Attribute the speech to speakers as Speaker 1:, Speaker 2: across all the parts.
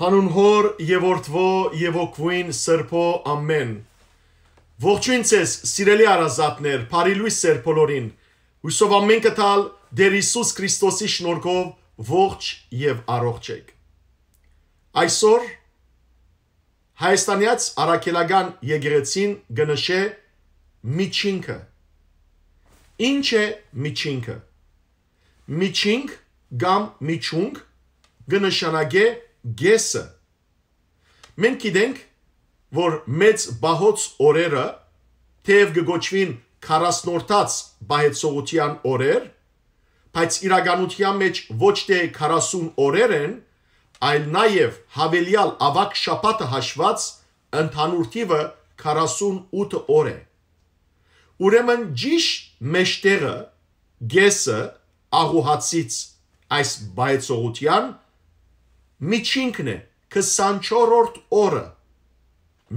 Speaker 1: Հանուն հոր եւ որդվո եւ օկվին սրբո ամեն։ Ողջույն ցես, սիրելի արազատներ, բարի լույս սեր բոլորին։ Հուսով ամեն կտալ Դեր Հիսուս Քրիստոսի շնորհքով ողջ եւ առողջ եք։ Այսօր Հայաստանյաց Արաքելական եկեղեցին գնշե միջինքը։ Ինչ է միջինքը։ Միջինք կամ միջունք գնշանագե գեսը։ Մենք գիտենք, որ մեծ բահոց օրերը թեև գոչվին 40-նորտած բահեցողության օրեր, բայց իրականության մեջ ոչ թե 40 օրեր են, այլ նաև հավելյալ ավակ շապատը հաշված ընդհանուր տիվը 48 օր է։ Ուրեմն ճիշտ մեջտեղը գեսը աղուհացից այս բայցողության միջինքն է 24-րդ օրը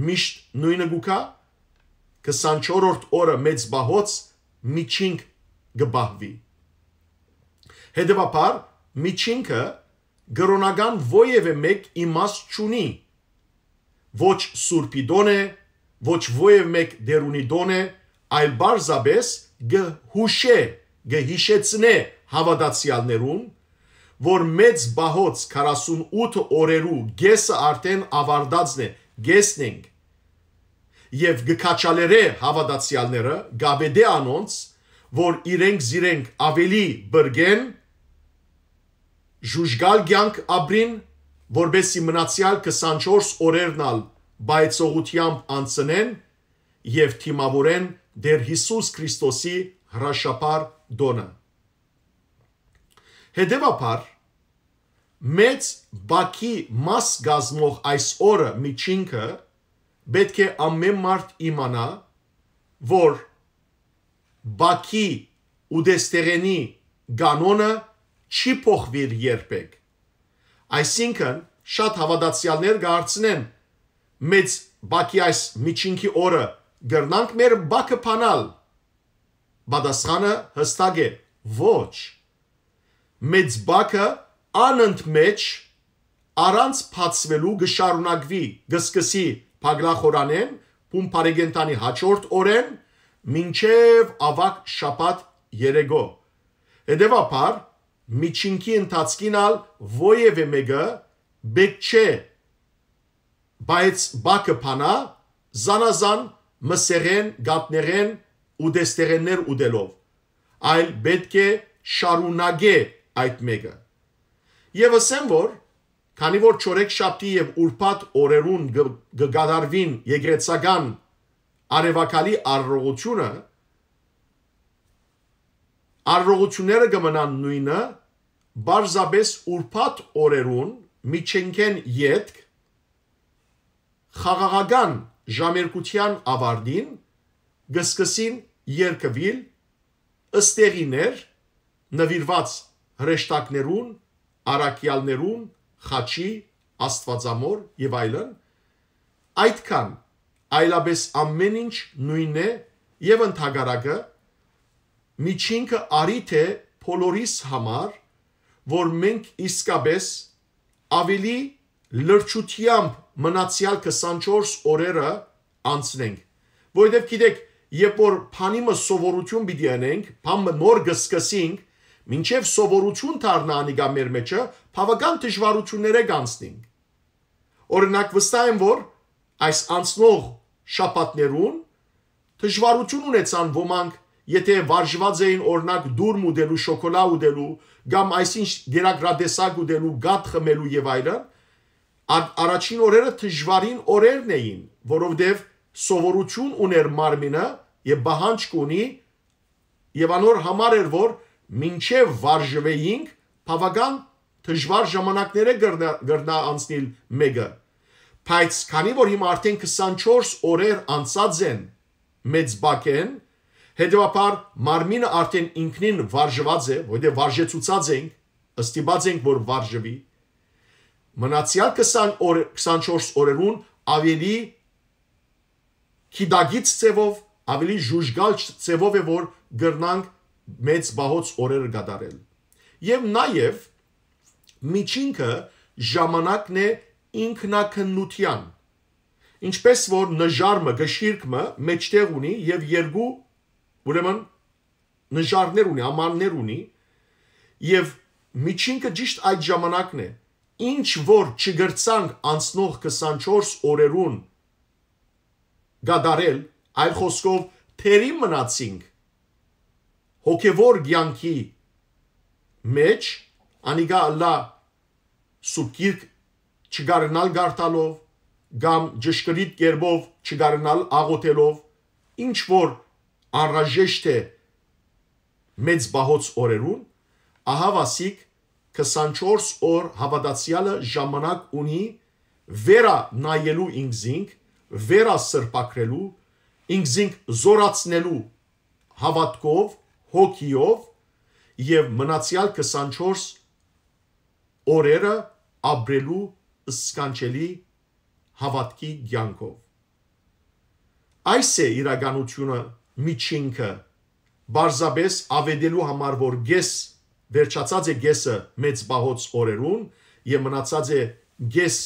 Speaker 1: միշտ նույնը գուքա 24-րդ օրը մեծ բահոց միջինք գբահվի հետեւաբար միջինքը գրոնական ովևէ մեկ իմաստ չունի ոչ սուրպիդոն է ոչ ովևէ մեկ դերունիդոն է այլ բարձաբես գհուշե գհիշեցնե հավատացյալներուն որ մեծ բահոց 48 օրերու գեսը արդեն ավարտածն է, գեսն ենք։ Եվ գկաչալերե հավատացյալները գաբեդե անոնց, որ իրենք զիրենք ավելի բրգեն, ժուժգալ գյանք ապրին, որբեսի մնացյալ 24 օրերն ալ բայցողությամբ անցնեն եւ թիմավորեն դեր Հիսուս Քրիստոսի հրաշապար դոնը։ Հետևաբար մեծ բակի մաս գազմող այս օրը միջինքը պետք է ամեն մարդ իմանա, որ բակի ուդեստերենի կանոնը չի փոխվիր երբեք։ Այսինքն շատ հավատացյալներ գարցնեն մեծ բակի այս միջինքի օրը գրնանք մեր բակը փանալ։ Պատասխանը հստակ է՝ ոչ մեծ բակը անընդմեջ առանց փածվելու գշարունակվի գսկսի Փագլախորանեն Պումփարեգենտանի հաջորդ օրեն մինչև ավակ շաբաթ երեգո Հետևաբար միջինքի ընթացքինալ ոևե մեգը բեկ չէ բայց բակը փանա զանազան մսերեն գատներեն ու դեստերեններ ուդելով այլ պետք է շարունակե այդ մեկը։ Եվ ասեմ որ քանի որ չորեք շաբթի եւ ուրբաթ օրերուն գկադարվին եգրեցական արևակալի առողությունը առողությունները կմնան նույնը բարձաբես ուրբաթ օրերուն միջենքեն յետք խաղաղական ժամերկության ավարդին գսկսին երկվիլ ըստեղիներ նվիրված հրեշտակներուն, արաքյալներուն, խաչի, աստվածամոր եւ այլն, այդքան այլապես ամեն ինչ նույնն է եւ ընդհանրակը միջինքը արիթ է բոլորիս համար, որ մենք իսկապես ավելի լրջությամբ մնացյալ 24 օրերը անցնենք, որովհետեւ գիտեք, երբ որ փանիմը սովորություն պիտի անենք, փամը նոր գսկսենք, մինչև սովորություն դառնա անիգա մեր մեջը, բավական դժվարություններ է կանցնինք։ Օրինակ վստահ եմ, որ այս անցնող շապատներուն դժվարություն ունեցան ոմանք, եթե վարժված էին օրինակ դուրմ ուտելու, շոկոլա ուտելու, կամ այսինչ դերագրադեսակ ուտելու, գատ խմելու եւ այլն, առաջին օրերը դժվարին օրերն էին, որովհետև սովորություն ուներ մարմինը եւ բահանջ կունի եւ անոր համար էր որ մինչև վարժվեինք բավական դժվար ժամանակներ է գրնա, գրնա անցնել մեګه բայց քանի որ հիմա արդեն 24 օրեր անցած են մեծ բակեն հետեւաբար մարմինը արդեն ինքնին վարժված է որտեղ վարժեցուցած ենք ըստիպած ենք որ վարժվի մնացյալ 20 օր 24 օրերուն ավելի քիդագից ծևով ավելի ժուժգալ ծևով է որ գրնանք մեծ բահոց օրեր գտարել։ Եվ նաև միջինքը ժամանակն է ինքնակնության։ Ինչպես որ նժարմը, գշիրկը մեջտեղ ունի եւ երկու ուրեմն նժարներ ունի, ամաններ ունի եւ միջինքը ճիշտ այդ ժամանակն է։ Ինչ որ չգրցանք անցնող 24 օրերուն գադարել, այլ խոսքով թերի մնացինք հոգևոր ցանկի մեջ անիգա Ալլա սուկիրք չգարնալ գարտալով կամ ճշգրիտ կերպով չգարնալ աղոթելով ինչ որ անրաժեշտ է մեծ բահոց օրերուն ահա վասիկ 24 օր հավատացյալը ժամանակ ունի վերա նայելու ինքզինք վերա սրբակրելու ինքզինք զորացնելու հավատքով հոգիով եւ մնացյալ 24 օրերը ապրելու սկանչելի հավատքի ցանկով այս է իրականությունը միջինքը բարձաբես ավետելու համար որ գես վերջացած է գեսը մեծ բահոց օրերուն եւ մնացած է գես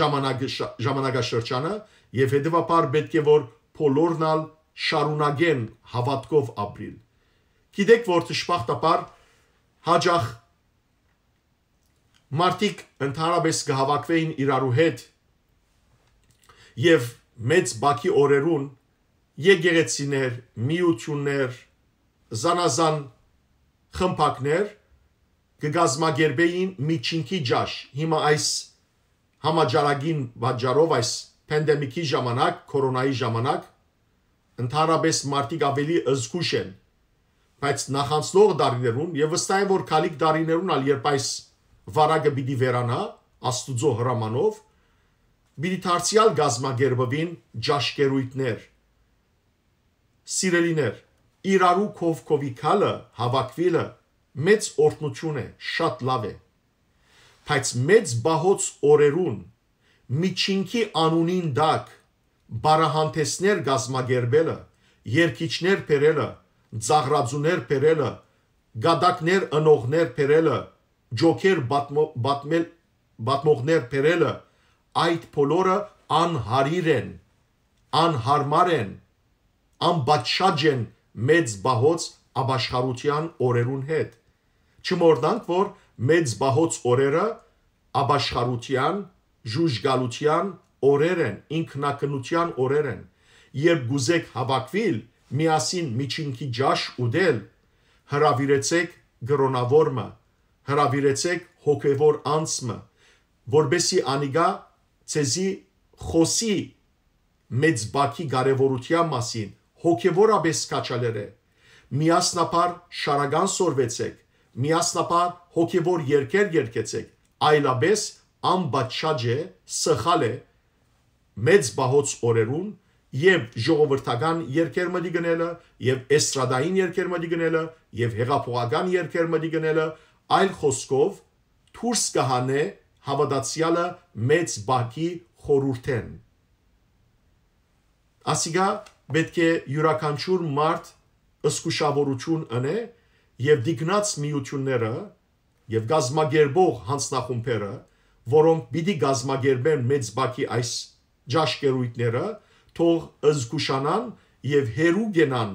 Speaker 1: ժամանակ ժամանակաշրջանը եւ հետեւաբար պետք է որ փոլորնալ շարունակեն հավատքով ապրիլ։ Գիտեք, որ ճշմարտաբար հաջախ մարդիկ ընդհանրապես կհավաքվեին իրարու հետ եւ մեծ բակի օրերուն եգեգեցիներ, միություններ, զանազան խմփակներ կգազմագերբեին միջինքի ջաշ։ Հիմա այս համաճարակին վաճառով այս պանդեմիկի ժամանակ, կորոնայի ժամանակ Ընդհանրապես մարդիկ ավելի զգուշ են։ Բայց նախանցնող դարիներուն եւ վստահ եմ որ քալիք դարիներուն ալ երբ այս վարակը պիտի վերանա Աստուծո հրամանով պիտի դարձյալ գազմագերբվին ջաշկերույթներ։ Սիրելիներ, իրարու կովկովի քալը հավաքվելը մեծ օրտնություն է, շատ լավ է։ Բայց մեծ բահոց օրերուն միջինքի անունին դակ բարահանտեսներ գազմագերբելը, երկիչներ բերելը, ծաղրաձուներ բերելը, գադակներ ընողներ բերելը, ջոկեր բատմել բատմողներ բերելը, այդ բոլորը անհարիր են, անհարմար են, անբաչաջ են մեծ բահոց աբաշխարության օրերուն հետ։ Չմորդանք, որ մեծ բահոց օրերը աբաշխարության, ժուժգալության, օրեր են, ինքնակնության օրեր են, երբ գուզեք հավաքվել միասին միջինքի ջաշ ուդել, հրավիրեցեք գրոնավորմը, հրավիրեցեք հոգևոր անցմը, որբեսի անիգա ցեզի խոսի մեծ բաքի կարևորության մասին, հոգևորաբես կաչալերե, միասնապար շարագան սորվեցեք, միասնապար հոգևոր երկեր երկեցեք, այլաբես անբաչաջ է, սխալ է, մեծ բահոց օրերուն եւ ժողովրդական երկերմդի գնելը եւ էստրադային երկերմդի գնելը եւ հեղափոխական երկերմդի գնելը այլ խոսքով դուրս կհանե հավատացյալը մեծ բակի խորուրդեն ասիգա պետք է յուրաքանչյուր մարդ ըսկուշավորություն ընե եւ դիգնած միությունները եւ գազմագերբող հանցնախումբերը որոնք պիտի գազմագերբեն մեծ բակի այս ջաշկերույթները թող զգուշանան եւ հերու գնան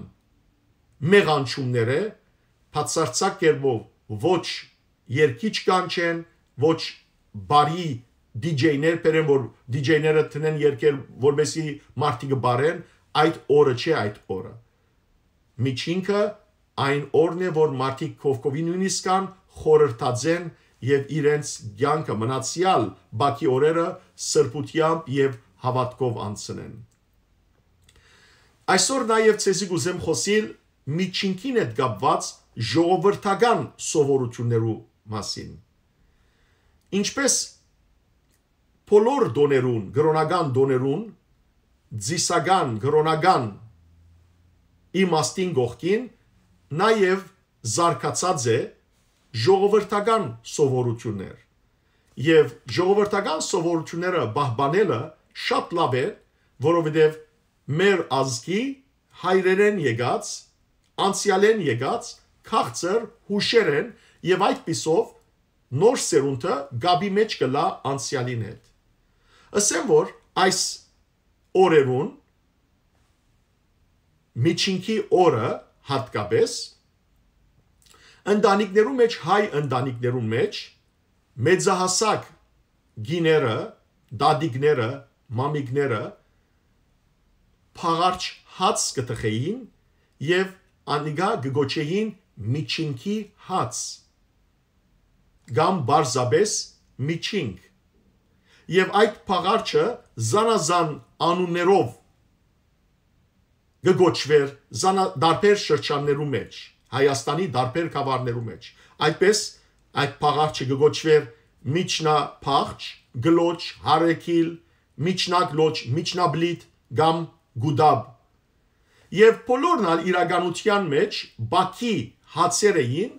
Speaker 1: մեղանչումները բացարձակ կերպով ոչ երկիչ կանչեն, ոչ բարի դիջեյներ բերեն, որ դիջեյները տնեն երկեր, որովհետեւ մարդիկը բարեն, այդ օրը չէ այդ օրը։ Միջինքը այն օրն է, որ մարդիկ կովկովի նույնիսկ կան խորհրդաձեն եւ իրենց ցանկը մնացյալ բակի օրերը սրբությամբ եւ հավատքով անցնեն։ Այսօր նաև ցեզի գուզեմ խոսել միջինքին հետ կապված ժողովրդական սովորություններու մասին։ Ինչպես բոլոր դոներուն, գրոնական դոներուն, ձիսական, գրոնական իմաստին գողքին նաև զարգացած է ժողովրդական սովորություններ։ Եվ ժողովրդական սովորությունները բահբանելը շատ լավ է, որովհետև մեր ազգի հայրերեն եկած, անցյալեն եկած քաղցր հուշեր են եւ այդ պիսով նոր սերունդը գաբի մեջ կլա անցյալին հետ։ Ասեմ որ այս օրերուն միջինքի օրը հատկապես ընտանիքներու մեջ հայ ընտանիքներու մեջ մեծահասակ գիները, դադիկները, մամիկները փաղարչ հաց կթխեին եւ անիգա գոչեին միջինքի հաց կամ բարզաբես միջինք եւ այդ փաղարչը զանազան անուններով գոչվեր զանա դարբեր շրջաններու մեջ Հայաստանի դարբեր կավարներու մեջ այդպես այդ փաղարչը գոչվեր միջնա փաղջ գլոչ հարեկիլ միջնակ լոճ, միջնաբլիթ կամ գուդաբ։ Եվ բոլորն ալ իրականության մեջ Բաքի հացեր էին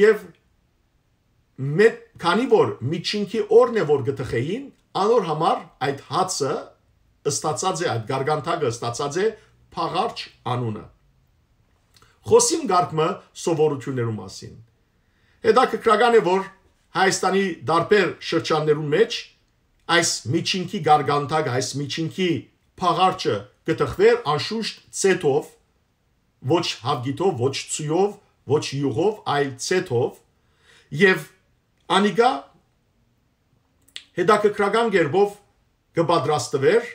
Speaker 1: եւ մեկ քանի որ միջինքի օրն է որ գտխեին, անոր համար այդ հացը ստացած է այդ գարգանթակը ստացած է փաղարջ անունը։ Խոսիմ գարկմը սովորություններու մասին։ Հետաքրքրական է որ Հայաստանի դարբեր շրջաններու մեջ այս միջինքի գարգանտակ, այս միջինքի փաղարճը գտխվեր անշուշտ ցետով, ոչ հավգիտով, ոչ ցույով, ոչ յուղով, այլ ցետով եւ անիգա հետաքրքրական գերբով կպատրաստվեր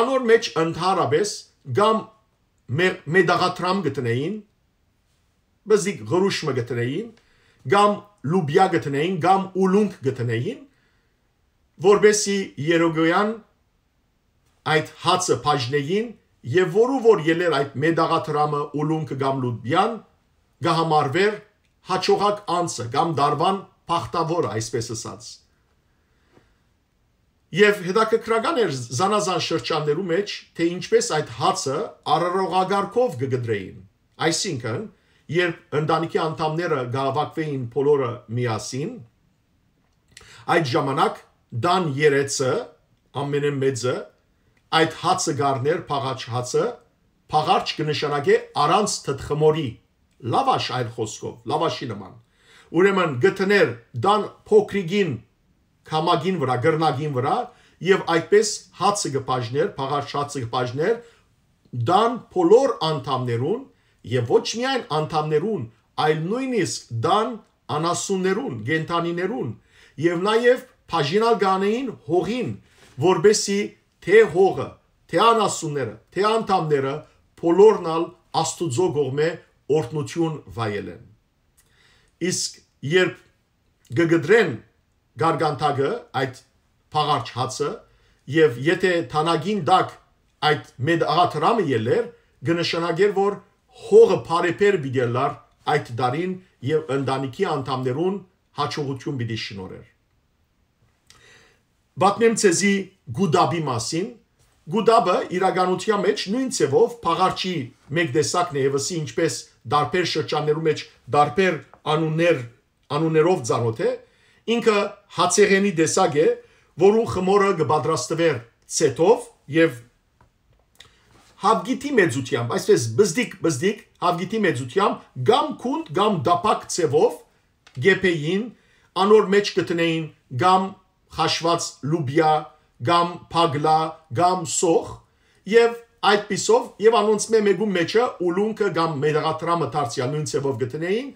Speaker 1: անոր մեջ ընդհանրապես գամ մեդաղաթրամ գտնեին բզիկ գրուշ մը գտնեին գամ լուբիա գտնեին գամ ուլունք գտնեին որբեսի Երոգոյան այդ հացը բաժնեին եւ որու որ ելեր այդ մեդաղաթրամը ուլուն կամ լուդբյան գահամարվեր հաճողակ անցը կամ դարվան փախտավոր այսպես ասած Եվ հետաքրքրական էր զանազան շրջաններու մեջ, թե ինչպես այդ հացը առարողագարկով կգդրեին։ Այսինքն, երբ ընտանիքի անդամները գավակվեին բոլորը միասին, այդ ժամանակ դան երեցը, ամենեն մեծը, այդ հացը գարներ, փաղաչ հացը, փաղարչ կնշանակե առանց թթխմորի, լավաշ այլ խոսքով, լավաշի նման։ Ուրեմն գտներ դան փոքրիգին կամագին վրա, գրնագին վրա եւ այդպես հացը գպաժներ, փաղարչ հացը գպաժներ դան բոլոր անդամներուն եւ ոչ միայն անդամներուն, այլ նույնիսկ դան անասուններուն, գենտանիներուն եւ նաեւ բաժինալ գանեին հողին, որբեսի թե հողը, թե անասունները, թե անդամները բոլորնալ աստուծո գողմե օրտնություն վայելեն։ Իսկ երբ գգդրեն գարգանտագը այդ փաղարջ հացը եւ եթե թանագին դակ այդ մեդ աղաթրամը ելեր գնշանագեր որ հողը բարեփեր բիդելար այդ դարին եւ ընտանիքի անդամներուն հաջողություն պիտի շնորհեր Բացեմ ցեզի Գուդաբի մասին։ Գուդաբը իրականության մեջ նույն ցևով փաղարչի մեկ տեսակն է եւս ինչպես դարբեր շրջաններու մեջ դարբեր անուններ անուններով ծանոթ է ինքը հացեղենի տեսակ է որու խմորը կպատրաստվեր ցետով եւ հավգիտի մեծությամբ այսպես բզդիկ բզդիկ հավգիտի մեծությամբ գամ քունդ գամ դապակ ցևով գեփեին անոր մեջ գտնեին գամ խաշված լուբիա կամ փագլա կամ սոխ եւ այդ պիսով եւ անոնց մե մեգու մեջը ուլունքը կամ մերաթրամը դարձյալուն ծևով գտնեին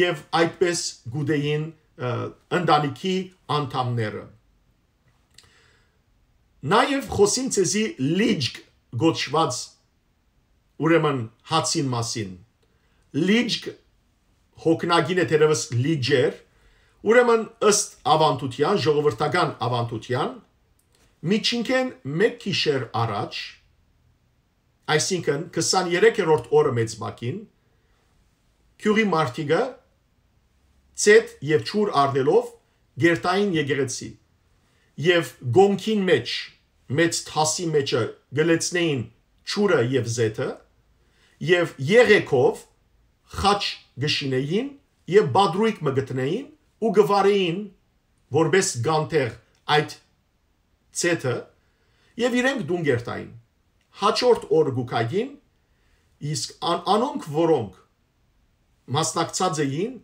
Speaker 1: եւ այդպես գուդեին ընդանիքի անդամները նաեւ խոսին ցեզի լիջկ գոչված ուրեմն հացին մասին լիջկ հոգնագին է դերևս լիջեր Ուրեմն ըստ ավանդության, ժողովրդական ավանդության, միջինքեն 1 գիշեր առաջ, այսինքն 23-րդ օրը մեծ բակին, քյուրի մարտիկը ցետ եւ ճուր արդելով գերտային եկեղեցի եւ գոնքին մեջ մեծ թասի մեջը գլեցնեին ճուրը եւ զետը եւ եղեքով խաչ գշինեին եւ բադրույք մգտնեին ու գվարին որպես գանտեղ այդ ցետը եւ իրենք դունգերտային հաջորդ օր գուկագին իսկ ան, անոնք որոնք մասնակցած էին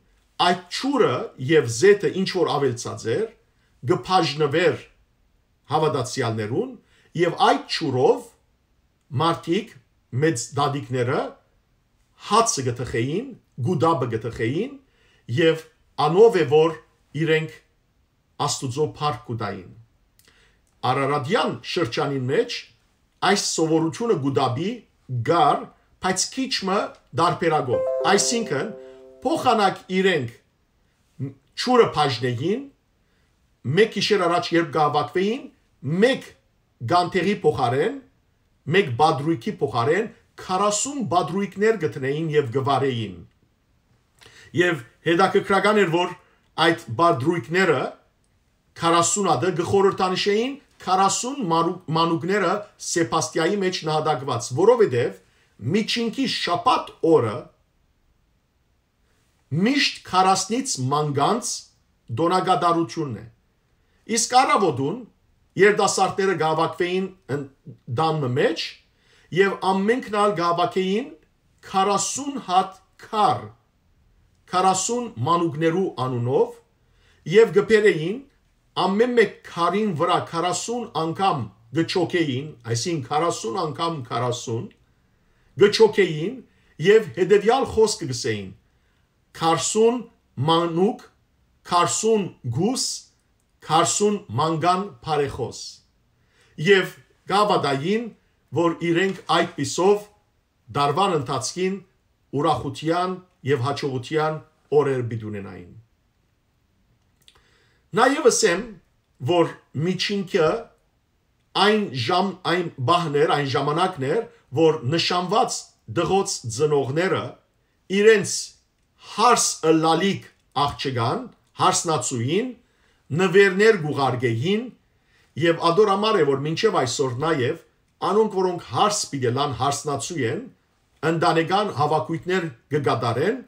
Speaker 1: այդ ճուրը եւ զետը ինչ որ ավելցած էր գփաժնվեր հավատացյալներուն եւ այդ ճուրով մարդիկ մեծ դադիկները հացը գտխեին գուդաբը գտխեին եւ անով է որ իրենք աստուծո փառք կուտային Արարատյան շրջանին մեջ այս սովորությունը գուդաբի գար բայց քիչը դարբերագով այսինքն փոխանակ իրենք ճուրը բաժնեին մեկ գիշեր առաջ երբ գավակվեին մեկ գանթերի փոխարեն մեկ բադրույքի փոխարեն 40 բադրույքներ գտնեին եւ գվարեին եւ հետաքրքրական էր որ այդ բարդրույքները 40 ադը գխորտանշեին 40 մանուկները Սեբաստիայի մեջ նահատակված, որովհետև միջինքի շապատ օրը միշտ 40-ից մանգանց դոնագադարությունն է։ Իսկ առավոտուն երդասարտները գավակվեին դամը մեջ եւ ամենքն ալ գավակեին 40 հատ քար 40 մանուկներու անունով եւ գբերեին ամեն մեկ քարին վրա 40 անգամ գճոքեին, այսին 40 անգամ 40 գճոքեին եւ հետեւյալ խոսք գսեին. 40 մանուկ, 40 գուս, 40 մանգան բարեխոս։ Եվ գավադային, որ իրենք այդ պիսով դարվան ընթացքին ուրախության եւ հաջողության օրեր բիդունենային։ Նաեւ ասեմ, որ միջինքը այն ժամ այն բահներ, այն ժամանակներ, որ նշանված դղոց ծնողները իրենց հարս լալիկ աղջկան, հարսնացուին նվերներ գուղարգեին եւ ադորամար է որ մինչեւ այսօր նաեւ անոնք որոնք հարս պիտի լան հարսնացու են ընտանեկան հավաքույտներ կգտարեն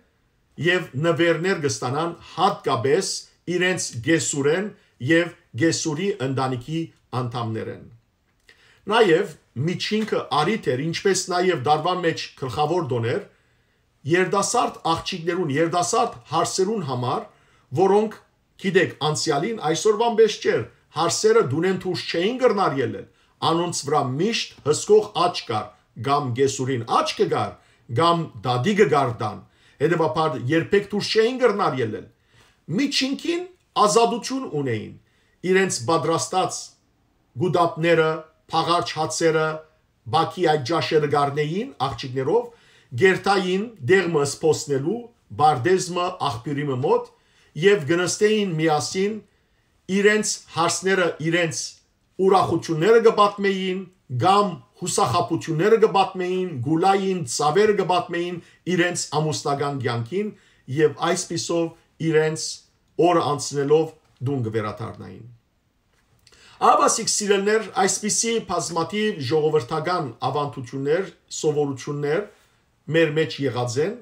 Speaker 1: եւ նվերներ կստանան հատկապես իրենց գեսուրեն եւ գեսուրի ընտանիքի անդամներեն։ Նաեւ միջինքը արիթ էր, ինչպես նաեւ դարվան մեջ գլխավոր դոներ երդասարտ աղջիկներուն, երդասարտ հարսերուն համար, որոնք գիտեք անցյալին այսօրվան պես չեր, հարսերը դունեն թուշ չէին գրնար ելել, անոնց վրա միշտ հսկող աչք կար, կամ գեսուրին աչք կգար, կամ դադի կգար դան։ Հետևաբար երբեք դուրս չէին գրնար ելել։ Միջինքին ազատություն ունեին։ Իրենց պատրաստած գուդապները, փաղարջ հացերը, բակի այդ ջաշերը գարնեին աղջիկներով, գերտային դեղմը սփոսնելու, բարդեզմը աղբյուրի մոտ եւ գնստեին միասին իրենց հարցները, իրենց ուրախությունները կպատմեին, կամ հուսախապությունները գբատմեին, գուլային, ծավերը գբատմեին իրենց ամուսնական կյանքին եւ այսպիսով իրենց օրը անցնելով դուն գվերաթարնային։ Աբասիկ սիրելներ, այսպիսի բազմաթիվ ժողովրդական ավանդություններ, սովորություններ մեր մեջ եղած են,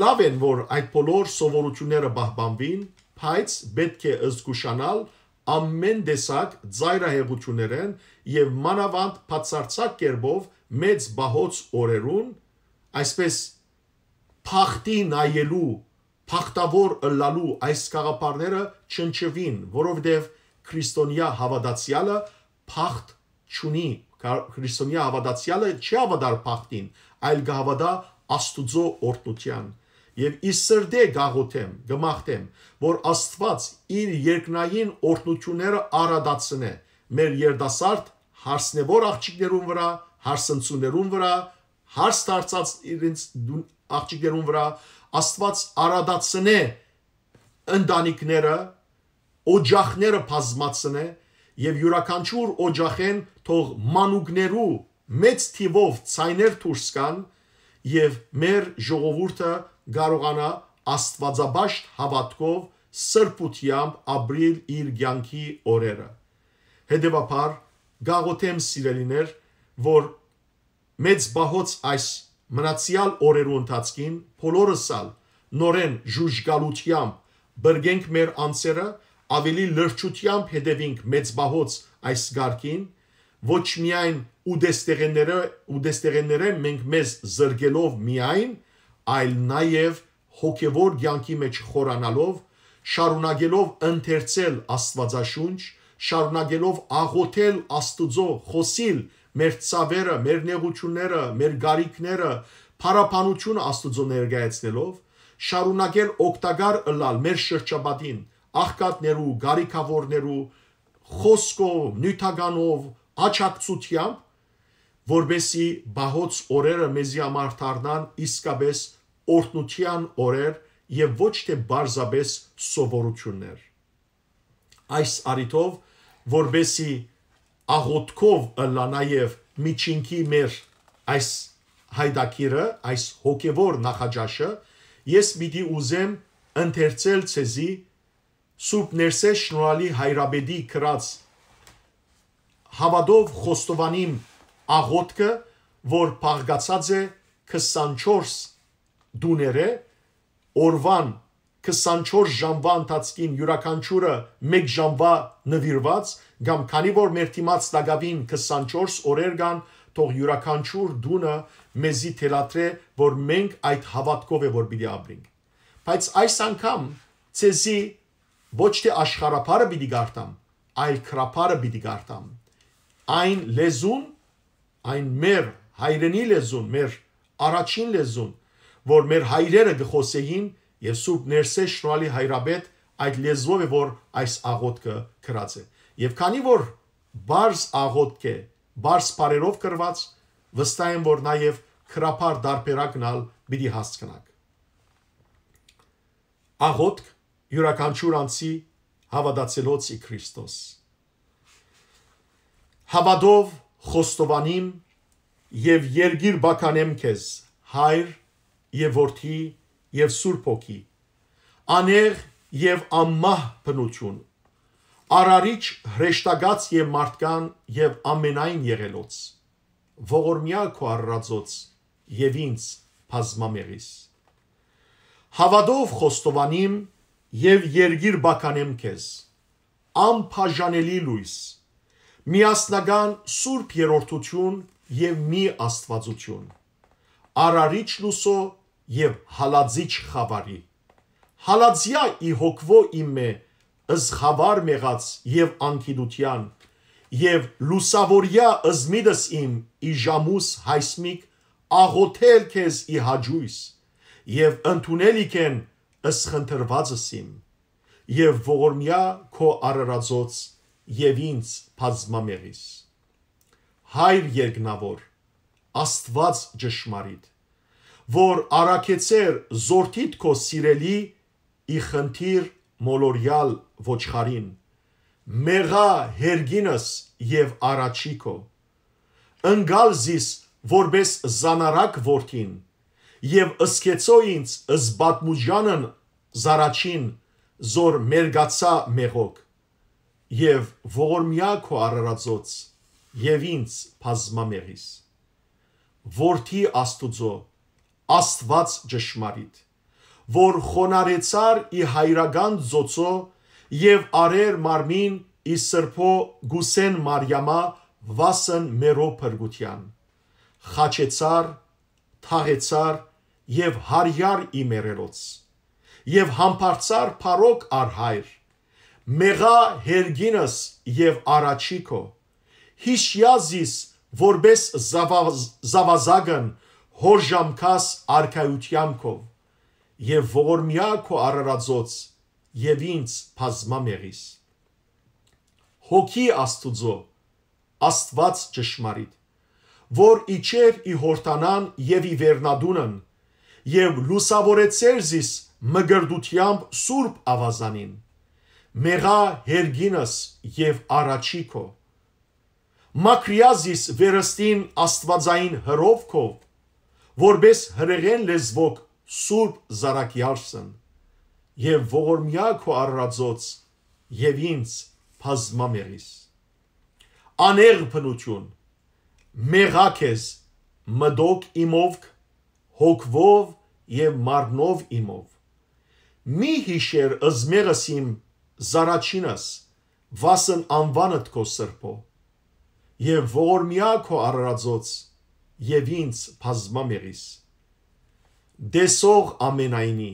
Speaker 1: լավ են, որ այդ բոլոր սովորությունները բահբանվին, բայց պետք է զգուշանալ ամեն տեսակ ծայրահեղություններեն, եւ մանավանդ բացարձակ կերպով մեծ բահոց օրերուն այսպես փախտի նայելու փախտավոր ըլլալու այս գաղապարները չնչվին որովհետեւ քրիստոնյա հավատացյալը փախտ չունի քրիստոնյա հավատացյալը չի ավադար փախտին այլ գավադա աստուծո օրտության եւ ի սրդե գաղութեմ գմախտեմ որ աստված իր երկնային օրտնությունները արադացնե մեր երդասարտ հարսնեոր աղջիկներուն վրա, հարսնցուներուն վրա, հարս դարձած իրենց աղջիկներուն վրա Աստված արադացնե ընտանիքները, օջախները բազմացնե եւ յուրաքանչյուր օջախեն թող մանուկներու մեծ թիվով ցայներ դուրս կան եւ մեր ժողովուրդը կարողանա աստվածաբաշտ հավատքով սրբությամբ ապրիլ իր ցանկի օրերը Հետևաբար գաղութեմ սիրելիներ, որ մեծ բահոց այս մնացյալ օրերու ընթացքին փոլորսալ նորեն ժուժգալությամբ բրգենք մեր անձերը ավելի լրջությամբ հետևինք մեծ բահոց այս գարկին ոչ միայն ուդեստեղեները ուդեստեղեները մենք մեզ զրգելով միայն այլ նաև հոգևոր ցանկի մեջ խորանալով շարունակելով ընթերցել աստվածաշունչ շարունակելով աղոթել Աստուծո, խոսիլ մեր ցավերը, մեր նեղությունները, մեր գարիկները, փարապանությունը Աստուծո ներկայացնելով, շարունակել օգտակար ըլալ մեր շրջապատին, աղքատներու, գարիկավորներու, խոսքով, նյութականով, աչակցությամբ, որբեսի բահոց օրերը մեզի համար դառնան իսկապես օրտնության օրեր եւ ոչ թե բարձաբես սովորություններ։ Այս արիտով որբեսի աղոտքով ըլա նաև միջինքի մեր այս հայդակիրը, այս հոգևոր նախաճաշը, ես միտի ուզեմ ընթերցել ցեզի Սուրբ Ներսես շնորհալի հայրաբեդի կրած հավադով խոստովանիմ աղոտքը, որ փաղկացած է 24 դուները օրվան 24 ժամվա ընթացքին յուրաքանչյուրը 1 ժամվա նվիրված կամ քանի որ մեր թիմած տագավին 24 օրեր կան թող յուրաքանչյուր դունը մեզի թելատրե որ մենք այդ հավատքով է որ պիտի ապրենք բայց այս անգամ ցեզի ոչ թե աշխարհապարը պիտի գարտամ այլ քրապարը պիտի գարտամ այն լեզուն այն մեր հայրենի լեզուն մեր առաջին լեզուն որ մեր հայրերը գխոսեին Եվ Սուրբ Ներսե Շնորհալի հայրաբեդ այդ լեզվով է որ այս աղոտքը քրած է։ Եվ քանի որ բարձ աղոտք է, բարձ բարերով կրված, վստահ եմ որ նաև քրապար դարբերակնալ պիտի հասցնակ։ Աղոտք յուրաքանչյուր անձի հավատացելոցի Քրիստոս։ Հավատով խոստովանիմ եւ երգիր բականեմ քեզ հայր եւ որդի եւ Սուրբ Հոգի, աներ եւ ամմահ բնություն, արարիչ հրեշտակած եւ մարդկան եւ ամենայն եղելոց, ողորմյալ քո առածոց եւ ինձ բազմամերիս։ Հավադով խոստովանիմ եւ երգիր բականեմ քեզ, անփաժանելի լույս, միասնական Սուրբ երրորդություն եւ մի աստվածություն։ Արարիչ լուսո եւ հալածիչ խավարի։ Հալածյա ի հոգվո իմե ըզ խավար մեղած եւ անկիդության եւ լուսավորյա ըզ միդս իմ ի ժամուս հայսմիկ աղոթել քեզ ի հաջույս եւ ընդունելիք են ըս խնդրվածս իմ եւ ողորմյա քո արարածոց եւ ինձ բազմամեղիս հայր երկնավոր աստված ճշմարիտ որ արակեցեր զորթիդ քո սիրելի ի խնդիր մոլորյալ ոչխարին մեղա հերգինս եւ արաչիկո ընկալ զիս որբես զանարակ ворթին եւ ըսկեցո ինձ զբատմուջանն զարաչին զոր մերգացա մեղոք եւ ողորմյա քո արարածոց եւ ինձ բազմամեղիս ворթի աստուծո Աստված ճշմարիտ, որ խոնարեցար ի հայրական ծոցո եւ արեր մարմին ի սրբո գուսեն Մարիամա վասն մերո փրկության։ Խաչեցար, թաղեցար եւ հարյար իմերելոց եւ համբարձար փարոք արհայր մեղա հերգինս եւ առաջիկո հիշյազիս որբես զավազ, զավազագն հոր ժամքաս արքայությամքով եւ ողորմյա քո արարածոց եւ ինձ բազմամեղիս հոգի աստուծո աստված ճշմարիտ որ իջեր ի հորտանան եւ ի վերնադունն եւ լուսավորեցեր զիս մգրդությամբ սուրբ ավազանին մեղա հերգինս եւ առաջիկո մակրիազիս վերստին աստվածային հրովքով որբես հրեղեն լեզվոք Սուրբ Զարակիալսն եւ ողորմյա քո առածոց եւ ինձ բազմամերիս աներ փնություն մեղաք ես մդոք իմով հոգվով եւ մարնով իմով մի հիշեր ըզմերս իմ զարաչինս վասն անվանդ քո սրբո եւ ողորմյա քո առածոց եւ ինձ բազմամերիս դեսող ամենայնի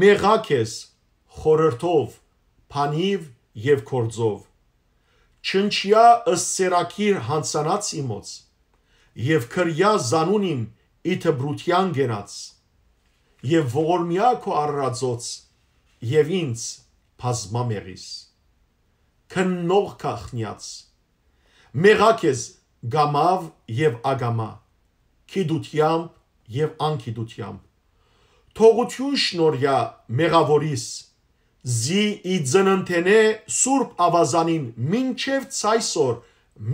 Speaker 1: մեղաք ես խորրթով փանիվ եւ կորձով չնչիա ըստ սերակիր հանցանած իմոց եւ քրյա զանուն իմ իթը բրության գերած եւ ողորմյա քո առածոց եւ ինձ բազմամերիս քննող քախնյաց մեղաք ես գամավ եւ ագամա, քիդությամբ եւ անքիդությամբ։ Թողություն շնորհյա մեղավորիս զի իձնընթենե Սուրբ ավազանին մինչև ցայսօր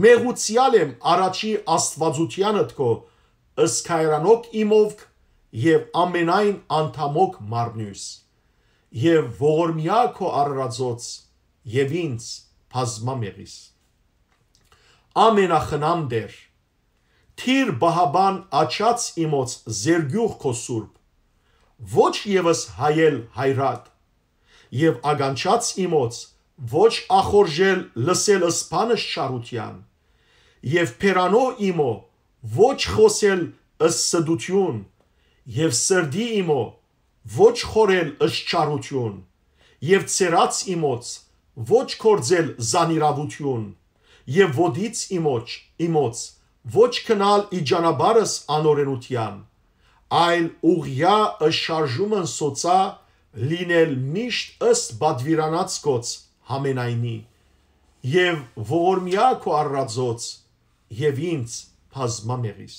Speaker 1: մեղուցյալ եմ առաջի աստվածությանդ քո ըսքայրանոք իմովք եւ ամենայն անթամոք մարմնյուս եւ ողորմյա քո առրածոց եւ ինձ բազմամեղիս ամենախնամ դեր։ Թիր բահաբան աչած իմոց զերգյուղ քո սուրբ։ Ոչ եւս հայել հայրատ։ Եվ ագանչած իմոց ոչ ախորժել լսել սփանս շարության։ Եվ փերանո իմո ոչ խոսել ըսսդություն։ Եվ սրդի իմո ոչ խորել ըսչարություն։ Եվ ցերած իմոց ոչ կործել զանիրավություն եւ ոդից իմոչ իմոց ոչ քնալ իջանաբարս անօրենության այլ ուղյա շարժումն սոցա լինել միշտ ըստ բադվիրանած կոց համենայնի եւ ողորմյա քո առածոց եւ ինձ բազմամերիս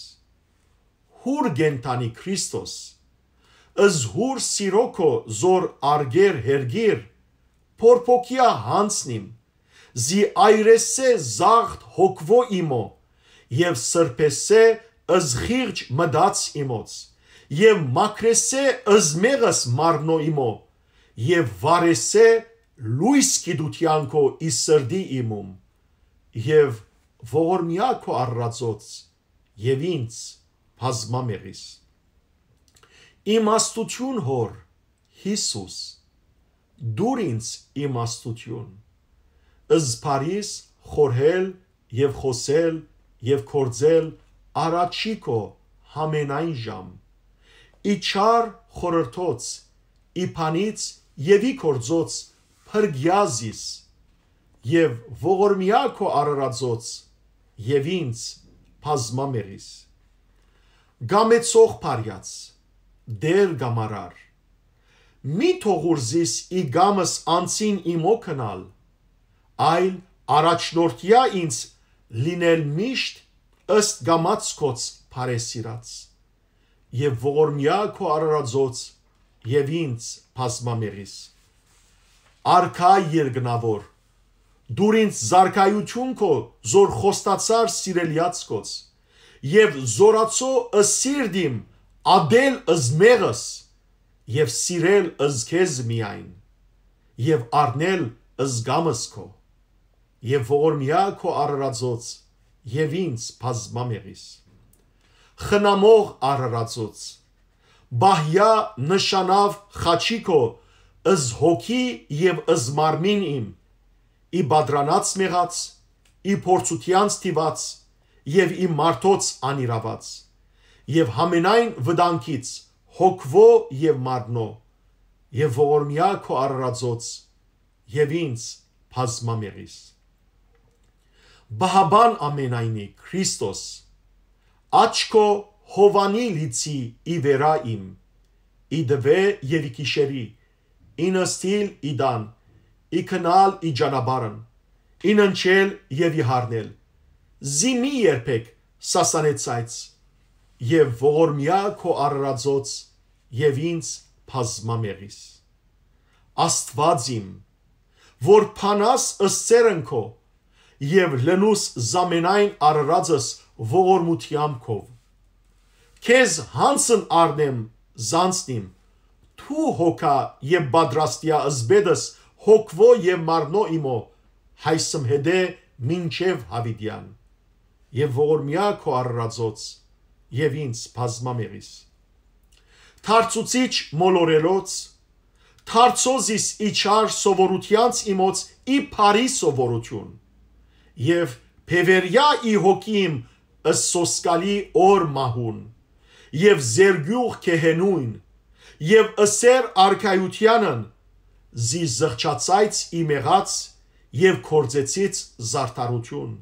Speaker 1: հուր գենտանի քրիստոս ըզ հուր սիրոքո զոր արգեր հերգիր փորփոքիա հանցնիմ զիայրեսե զաղթ հոգվո իմո եւ սրբեսե ըզղիղճ մդաց իմոց եւ մաքրեսե ըզմեղս մարնո իմո եւ վարեսե լույս գիտության քո իս սրդի իմում եւ ողորմյա քո առածոց եւ ինձ բազմամեղիս իմաստություն հոր Հիսուս դուր ինձ իմաստություն իմ զփարիս խորհել եւ խոսել եւ կործել առաջիկո համենայն ժամ իչար խորրթոց իփանից եւի կործոց փրգյազիս եւ ողորմիա քո արարածոց եւ ինձ բազմամերիս գամեցող փարյաց դեր գամարար մի թողուրզիս ի գամս անցին իմո կնալ այլ առաջնորդյա ինձ լինել միշտ ըստ գամած քոց բարեսիրած եւ ողորմյա քո արարածոց եւ ինձ բազմամերիս արքա երկնավոր դուր ինձ զարկայություն քո զոր խոստացար սիրելյաց քոց եւ զորացո ըսիրդիմ ադել ըզմեղս եւ սիրել ըզքեզ միայն եւ առնել ըզգամս քո եւ ողորմյա քո արարածոց եւ ինձ բազմամեղիս խնամող արարածոց բահյա նշանավ խաչիկո ըզ հոգի եւ ըզ մարմին իմ ի բադրանած մեղած ի փորձությանց տիված եւ ի մարդոց անիրաված եւ համենայն վտանգից հոգվո եւ մարնո եւ ողորմյա քո արարածոց եւ ինձ բազմամեղիս բահաբան ամենայնի Քրիստոս աչքո Հովանի լիցի ի վերա իմ իդվե երիկիշերի ինստիլ իդան իքնալ իջանաբարն իննչել եւ իհարնել զիմի երբեք սասանեցայց եւ ողորմյա քո առրածոց եւ ինձ բազմամեղիս աստված իմ որ փանաս ըստ ծերն քո եւ լնուս զամենայն արարածս ողորմությամբ քով քեզ հանցն արնեմ զանցնիմ թու հոգա եւ բադրաստիա ըզբեդս հոգվո եւ մարնո իմո հայսմ հետե մինչև հավիդյան եւ ողորմյա քո արարածոց եւ ինձ բազմամեղիս թարցուցիչ մոլորելոց թարցոզիս իջար սովորությանց իմոց ի փարի սովորություն եւ Փևերյա ի հոգիմ ըսսոսկալի օր մահուն եւ զերգյուղ քեհենույն եւ ըսեր արքայությանն զի զղճացայց իմեղած եւ կորձեցից զարդարություն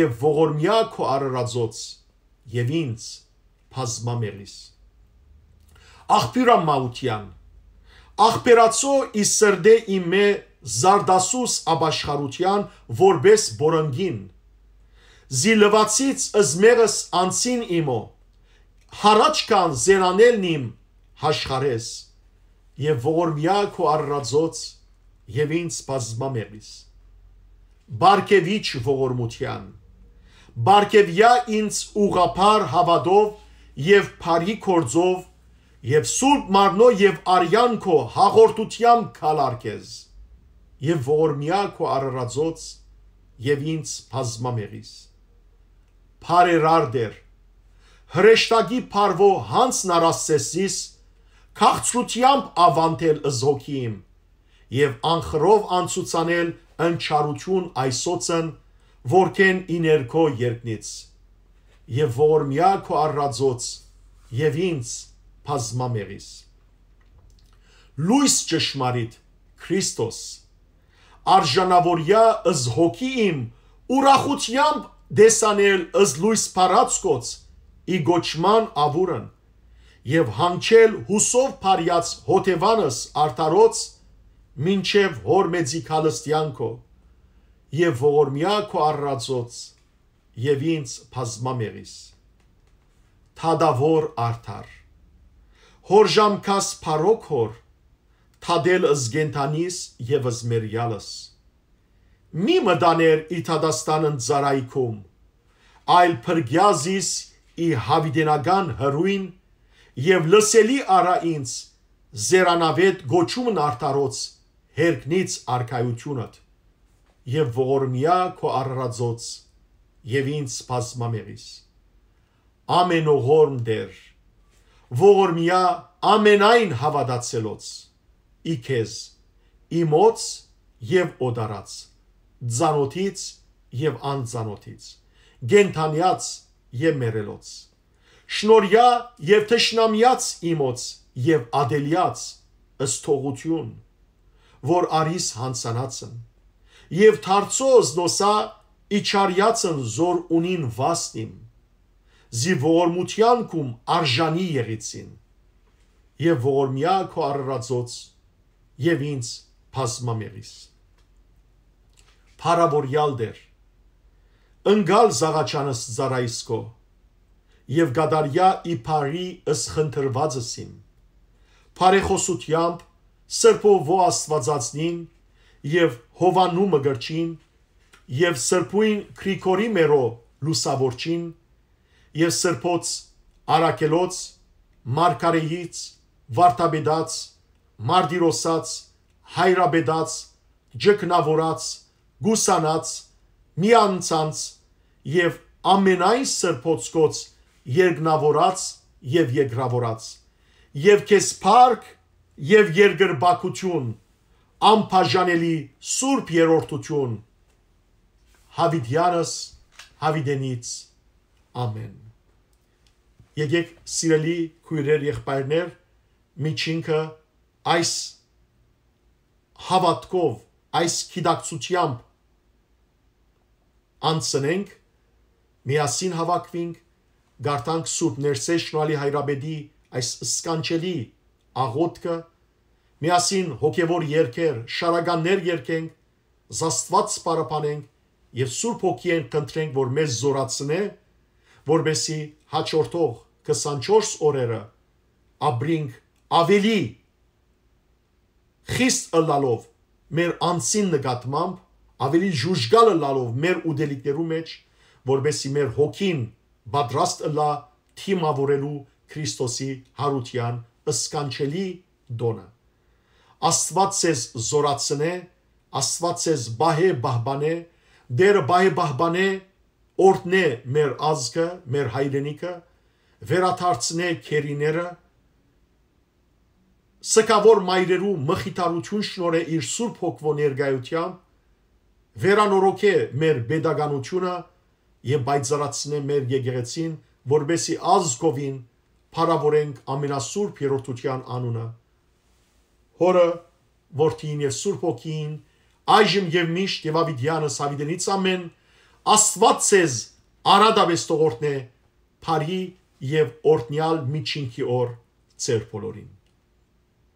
Speaker 1: եւ ողորմյա քո արարածոց եւ ինձ բազմամերիս աղբյուրա մաուտյան աղբերացո ի սրդե իմե իմ Զարդասուս աբաշխարության որբես բորնգին։ Զիլվացից ըզմերս անցին իմո, հարաճկան զերանելն իմ հաշխարես, և ողորմյա քո առրածոց և ինձ պազմամեղիս։ Բարգևիչ ողորմության, բարգևյա ինձ ուղափար հավատով և բարի կործով և Սուրբ Մարնո և Արյան քո հաղորդությամբ քալարկես եւ ողորմյակ ու արարածոց եւ ինձ բազմամեղիս Փարերարդեր հրեշտակի փարվո հանցն արասեսիս քաղցրությամբ ավանտել զոքի իմ եւ անխրով անցուցանել ընչարություն այսոցն որքեն իներքո երկնից եւ ողորմյա քո առածոց եւ ինձ բազմամեղիս լույս ճշմարիտ քրիստոս արժանավորյա ըզ հոգի իմ, ուրախությամբ դեսանել ըզ լույս փարածկոց, ի գոչման ավուրն, եւ հանչել հուսով փարյաց հոտևանս արտարոց, մինչև հոր մեծի քալստյանքո, եւ ողորմյա քո առածոց, եւ ինձ բազմամեղիս։ Թադավոր արդար, հոր ժամքաս փարոք հոր, թադել զգենթանիս եւ զմերյալս։ Մի մտաներ Իթադաստանն ծարայքում, այլ փրկյազիս ի հավիդենական հրույն եւ լսելի արա ինձ զերանավետ գոչումն արտարոց հերկնից արքայությունդ եւ ողորմիա քո առրածոց եւ ինձ սպասմամերիս ամենողորմ դեր ողորմիա ամենայն հավատացելոց իքեզ իմոց եւ օդարած ծանոթից եւ անծանոթից գենթանյաց եւ մերելոց շնորյա եւ թշնամյաց իմոց եւ ադելյաց ըստողություն որ արիս հանցանացն եւ թարցոզ նոսա իչարյացն զոր ունին վաստիմ զի ողորմությանքում արժանի եղիցին եւ ողորմյա քո առրածոց եւ ինձ փասմամեղիս Փարավորյալ դեր ընկալ զաղաչանս զարայսկո եւ գադարյա իփարի սխընթրվածսին Փարեխոսությամբ սրբովո աստվածածնին եւ հովանումը գրչին եւ սրբույն քրիկորի մերո լուսավորչին եւ սրբոց արակելոց մարգարեից վարտաբեդած մարդիրոսած, հայրաբեդած, ջկնավորած, գուսանած, միանցանց եւ ամենայն սրբոցկոց երկնավորած եւ երկրավորած եւ քեզ փառք եւ երկրբակություն անփաժանելի սուրբ երրորդություն հավիդյանս հավիդենից ամեն Եկեք սիրելի քույրեր եղբայրներ միջինքը այս հավատքով, այս քիդակցությամբ անցնենք, միասին հավաքվենք, գարտանք Սուրբ Ներսես Շնուալի Հայրաբեդի այս սկանչելի աղոթքը, միասին հոգևոր երկեր, շարագաններ երկենք, զաստված սպարապանենք եւ Սուրբ Հոգի են կընտրենք, որ մեզ զորացնե, որբեսի հաջորդող 24 օրերը ապրինք ավելի խիստ ըլալով մեր անձին նկատմամբ ավելի ժուժգալ ըլալով մեր ուդելիքներու մեջ որբեսի մեր հոգին պատրաստ ըլա թիմավորելու Քրիստոսի հարության ըսկանչելի դոնը Աստված ես զորացնե Աստված ես բահե բահբանե դեր բահե բահբանե օրտնե մեր ազգը մեր հայրենիքը վերաթարցնե քերիները սկավոր մայրերու մխիթարություն շնորհե իր Սուրբ Հոգվո ներգայությամբ վերանորոգե մեր pedagogical եւ բայցարացնե մեր եկեղեցին, որբեսի ազգովին փառավորենք ամենասուրբ երրորդության անունը։ Հորը, որդին եւ Սուրբ Հոգին, այժմ եւ միշտ եւ ավիդյանս ավիդենից ամեն Աստված ցեզ արադավեստողորտնե, բարի եւ օրտնյալ միջինքի օր ծեր բոլորին։